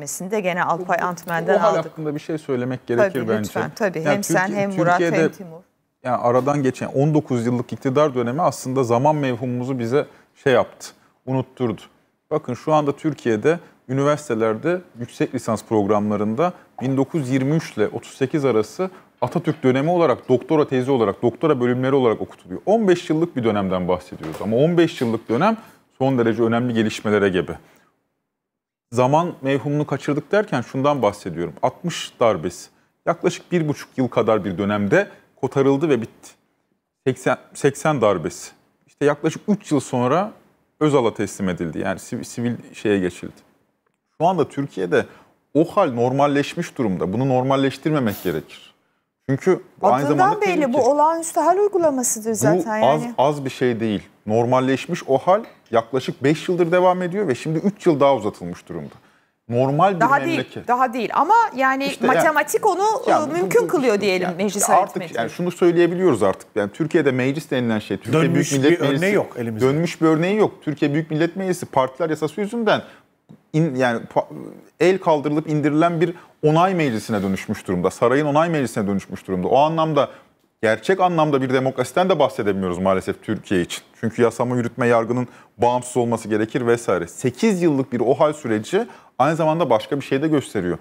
de gene Alpay Antmen'den aldık. O hal aldık. hakkında bir şey söylemek gerekir tabii, bence. Lütfen tabii yani hem Türkiye, sen hem Murat hem Timur. Yani aradan geçen 19 yıllık iktidar dönemi aslında zaman mevhumumuzu bize şey yaptı, unutturdu. Bakın şu anda Türkiye'de üniversitelerde yüksek lisans programlarında 1923 ile 38 arası Atatürk dönemi olarak doktora tezi olarak, doktora bölümleri olarak okutuluyor. 15 yıllık bir dönemden bahsediyoruz ama 15 yıllık dönem son derece önemli gelişmelere gebe zaman mevhumunu kaçırdık derken şundan bahsediyorum. 60 darbesi yaklaşık bir buçuk yıl kadar bir dönemde kotarıldı ve bitti. 80, 80 darbesi. İşte yaklaşık 3 yıl sonra Özal'a teslim edildi. Yani sivil, sivil şeye geçildi. Şu anda Türkiye'de o hal normalleşmiş durumda. Bunu normalleştirmemek gerekir. Çünkü bu aynı zamanda belli tehlike. bu olağanüstü hal uygulamasıdır zaten. Bu yani. az bir şey değil. Normalleşmiş o hal yaklaşık 5 yıldır devam ediyor ve şimdi 3 yıl daha uzatılmış durumda. Normal bir daha memleket. Değil, daha değil ama yani işte matematik yani, onu yani, ıı, mümkün bu, kılıyor diyelim yani, meclis işte artık yani şunu söyleyebiliyoruz artık. Yani Türkiye'de meclis denilen şey Türkiye dönmüş Büyük Millet bir Meclisi, yok elimizde. Dönmüş bir örneği yok. Türkiye Büyük Millet Meclisi partiler yasası yüzünden in, yani el kaldırılıp indirilen bir onay meclisine dönüşmüş durumda. Sarayın onay meclisine dönüşmüş durumda. O anlamda gerçek anlamda bir demokrasiden de bahsedemiyoruz maalesef Türkiye için. Çünkü yasama, yürütme, yargının bağımsız olması gerekir vesaire. 8 yıllık bir OHAL süreci aynı zamanda başka bir şey de gösteriyor.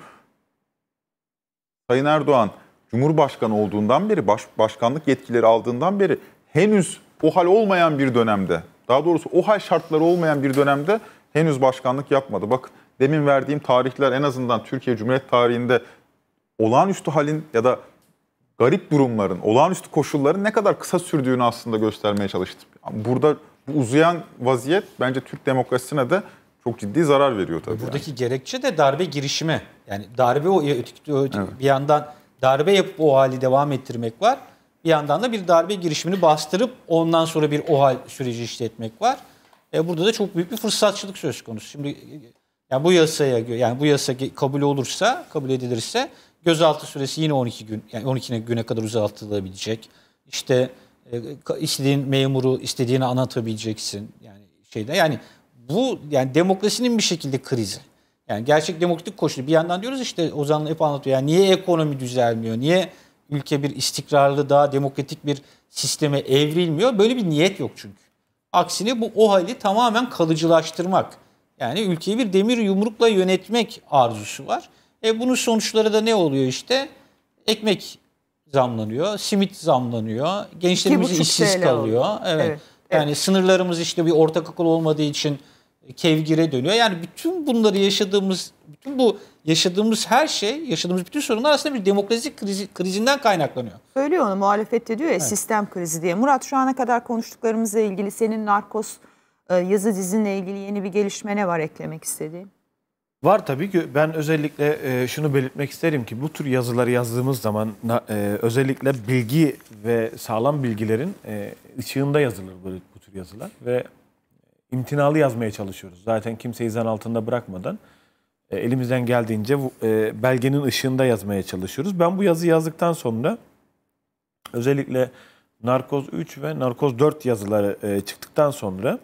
Sayın Erdoğan Cumhurbaşkanı olduğundan beri, baş, başkanlık yetkileri aldığından beri henüz OHAL olmayan bir dönemde, daha doğrusu OHAL şartları olmayan bir dönemde henüz başkanlık yapmadı. Bak demin verdiğim tarihler en azından Türkiye Cumhuriyet tarihinde olağanüstü halin ya da garip durumların, olağanüstü koşulların ne kadar kısa sürdüğünü aslında göstermeye çalıştım. Burada bu uzayan vaziyet bence Türk demokrasisine de çok ciddi zarar veriyor tabii. Buradaki yani. gerekçe de darbe girişimi. Yani darbe o, e, evet. bir yandan darbe yapıp o hali devam ettirmek var. Bir yandan da bir darbe girişimini bastırıp ondan sonra bir OHAL süreci işletmek var. E burada da çok büyük bir fırsatçılık söz konusu. Şimdi e, yani bu yasaya yani bu yasa kabul olursa, kabul edilirse Gözaltı süresi yine 12 gün, yani 12 güne kadar uzaltılabilecek. İşte e, istediğin memuru istediğini anlatabileceksin. Yani şeyde yani bu yani demokrasinin bir şekilde krizi. Yani gerçek demokratik koşulu bir yandan diyoruz işte Ozan hep anlatıyor. Yani niye ekonomi düzelmiyor? Niye ülke bir istikrarlı daha demokratik bir sisteme evrilmiyor? Böyle bir niyet yok çünkü. Aksine bu o hali tamamen kalıcılaştırmak. Yani ülkeyi bir demir yumrukla yönetmek arzusu var. E bunun sonuçları da ne oluyor işte? Ekmek zamlanıyor, simit zamlanıyor, gençlerimiz işsiz kalıyor. Evet. evet. Yani evet. sınırlarımız işte bir ortak akıl olmadığı için kevgire dönüyor. Yani bütün bunları yaşadığımız, bütün bu yaşadığımız her şey, yaşadığımız bütün sorunlar aslında bir demokrasi krizi, krizinden kaynaklanıyor. Söylüyor onu muhalefet de diyor ya evet. sistem krizi diye. Murat şu ana kadar konuştuklarımızla ilgili senin narkos e, yazı dizinle ilgili yeni bir gelişme ne var eklemek istediğin? Var tabii ki ben özellikle e, şunu belirtmek isterim ki bu tür yazıları yazdığımız zaman e, özellikle bilgi ve sağlam bilgilerin e, ışığında yazılır böyle bu tür yazılar ve imtinalı yazmaya çalışıyoruz. Zaten kimseyi zan altında bırakmadan elimizden geldiğince belgenin ışığında yazmaya çalışıyoruz. Ben bu yazı yazdıktan sonra özellikle Narkoz 3 ve Narkoz 4 yazıları çıktıktan sonra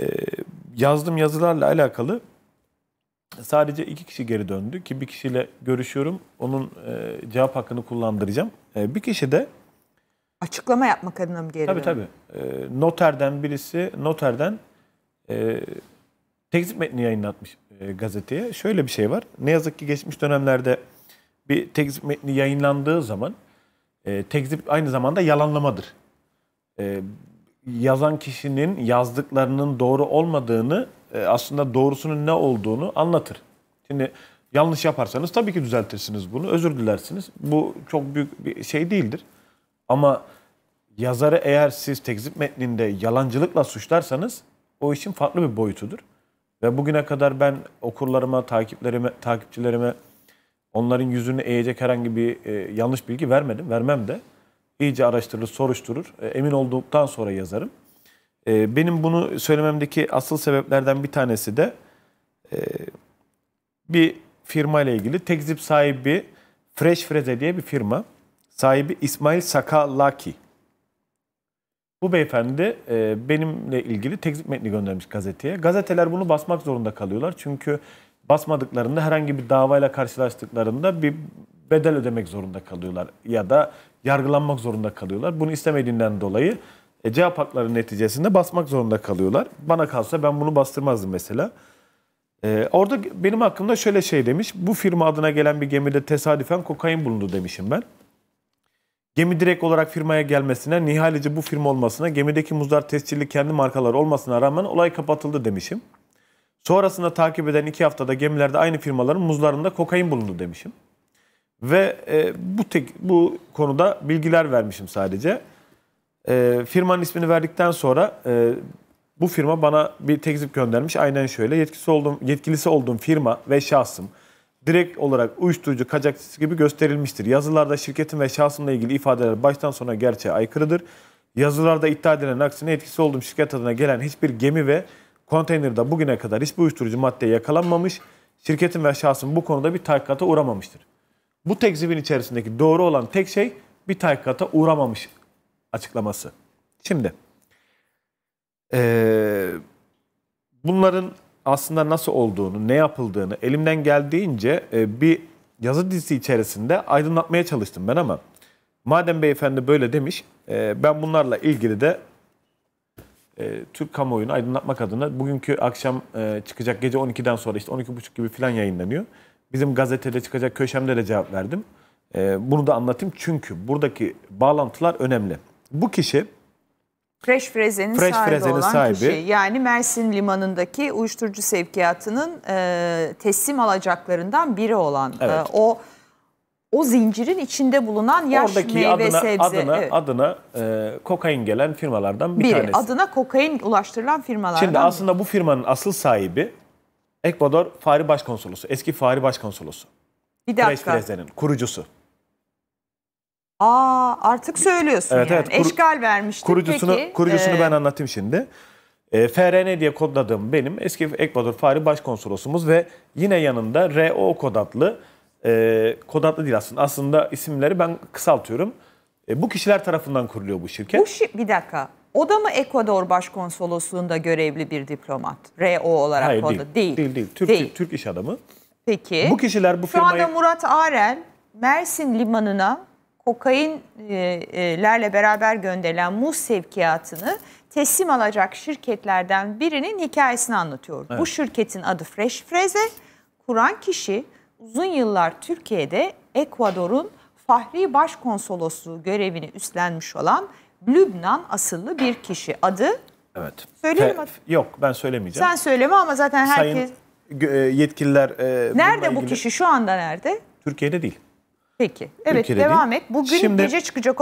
e, yazdığım yazılarla alakalı sadece iki kişi geri döndü ki bir kişiyle görüşüyorum. Onun e, cevap hakkını kullandıracağım. E, bir kişi de açıklama yapmak adına mı geri Tabii döndü? tabii. E, noterden birisi noterden e, tekzip metni yayınlatmış e, gazeteye. Şöyle bir şey var. Ne yazık ki geçmiş dönemlerde bir tekzip metni yayınlandığı zaman e, tekzip aynı zamanda yalanlamadır. E, yazan kişinin yazdıklarının doğru olmadığını e, aslında doğrusunun ne olduğunu anlatır. Şimdi yanlış yaparsanız tabii ki düzeltirsiniz bunu. Özür dilersiniz. Bu çok büyük bir şey değildir. Ama yazarı eğer siz tekzip metninde yalancılıkla suçlarsanız o işin farklı bir boyutudur. Ve bugüne kadar ben okurlarıma, takiplerime, takipçilerime onların yüzünü eğecek herhangi bir e, yanlış bilgi vermedim. Vermem de. İyice araştırılır, soruşturur. E, emin olduktan sonra yazarım. E, benim bunu söylememdeki asıl sebeplerden bir tanesi de e, bir firma ile ilgili. Tekzip sahibi Fresh Freze diye bir firma. Sahibi İsmail Sakalaki. Bu beyefendi e, benimle ilgili tekzip metni göndermiş gazeteye. Gazeteler bunu basmak zorunda kalıyorlar. Çünkü basmadıklarında herhangi bir davayla karşılaştıklarında bir bedel ödemek zorunda kalıyorlar. Ya da yargılanmak zorunda kalıyorlar. Bunu istemediğinden dolayı e, cevap hakları neticesinde basmak zorunda kalıyorlar. Bana kalsa ben bunu bastırmazdım mesela. E, orada benim hakkımda şöyle şey demiş. Bu firma adına gelen bir gemide tesadüfen kokain bulundu demişim ben. Gemi direkt olarak firmaya gelmesine, nihalice bu firma olmasına, gemideki muzlar tescilli kendi markaları olmasına rağmen olay kapatıldı demişim. Sonrasında takip eden iki haftada gemilerde aynı firmaların muzlarında kokain bulundu demişim. Ve e, bu tek bu konuda bilgiler vermişim sadece. E, firmanın ismini verdikten sonra e, bu firma bana bir teklif göndermiş. Aynen şöyle. Yetkisi olduğum, yetkilisi olduğum firma ve şahsım direkt olarak uyuşturucu kaçakçısı gibi gösterilmiştir. Yazılarda şirketin ve şahsımla ilgili ifadeler baştan sona gerçeğe aykırıdır. Yazılarda iddia edilen aksine yetkisi olduğum şirket adına gelen hiçbir gemi ve konteynerde bugüne kadar hiçbir uyuşturucu madde yakalanmamış. Şirketin ve şahsın bu konuda bir taykata uğramamıştır. Bu tekzibin içerisindeki doğru olan tek şey bir taykata uğramamış açıklaması. Şimdi e, bunların aslında nasıl olduğunu, ne yapıldığını elimden geldiğince e, bir yazı dizisi içerisinde aydınlatmaya çalıştım ben ama madem beyefendi böyle demiş, e, ben bunlarla ilgili de e, Türk kamuoyunu aydınlatmak adına bugünkü akşam e, çıkacak gece 12'den sonra işte 12.30 gibi filan yayınlanıyor. Bizim gazetede çıkacak köşemde de cevap verdim. E, bunu da anlatayım çünkü buradaki bağlantılar önemli. Bu kişi Fresh Freze'nin Fresh sahibi Freze'nin olan sahibi. kişi. Yani Mersin Limanı'ndaki uyuşturucu sevkiyatının e, teslim alacaklarından biri olan e, evet. e, o o zincirin içinde bulunan yaş Oradaki meyve adına, sebze. Adına, evet. adına e, kokain gelen firmalardan bir biri. tanesi. Adına kokain ulaştırılan firmalardan Şimdi aslında bu firmanın asıl sahibi Ekvador Fahri Başkonsolosu. Eski Fahri Başkonsolosu. Bir dakika. Fresh Freze'nin kurucusu. Aa artık söylüyorsun evet, yani. Evet, kur, Eşgal vermiştik. Kurucusunu, Peki, kurucusunu e... ben anlatayım şimdi. E, FRN diye kodladığım benim eski Ekvador Fahri Başkonsolosumuz ve yine yanında RO kod adlı, e, kod değil aslında. Aslında isimleri ben kısaltıyorum. E, bu kişiler tarafından kuruluyor bu şirket. Bu şi bir dakika. O da mı Ekvador Başkonsolosluğunda görevli bir diplomat? RO olarak Hayır, kodlu. Değil. Değil, değil. değil. Türk, değil. Türk iş adamı. Peki. Bu kişiler bu Şu firmayı... Şu anda Murat Arel Mersin Limanı'na kokainlerle e, e, beraber gönderilen muz sevkiyatını teslim alacak şirketlerden birinin hikayesini anlatıyor. Evet. Bu şirketin adı Fresh Freze. Kuran kişi uzun yıllar Türkiye'de Ekvador'un Fahri Başkonsolosluğu görevini üstlenmiş olan Lübnan asıllı bir kişi. Adı? Evet. Söyleyeyim mi? Yok ben söylemeyeceğim. Sen söyleme ama zaten herkes... Sayın e, yetkililer... E, nerede bu ilgili... kişi şu anda nerede? Türkiye'de değil. Peki. Evet devam et. Bugün Şimdi, gece çıkacak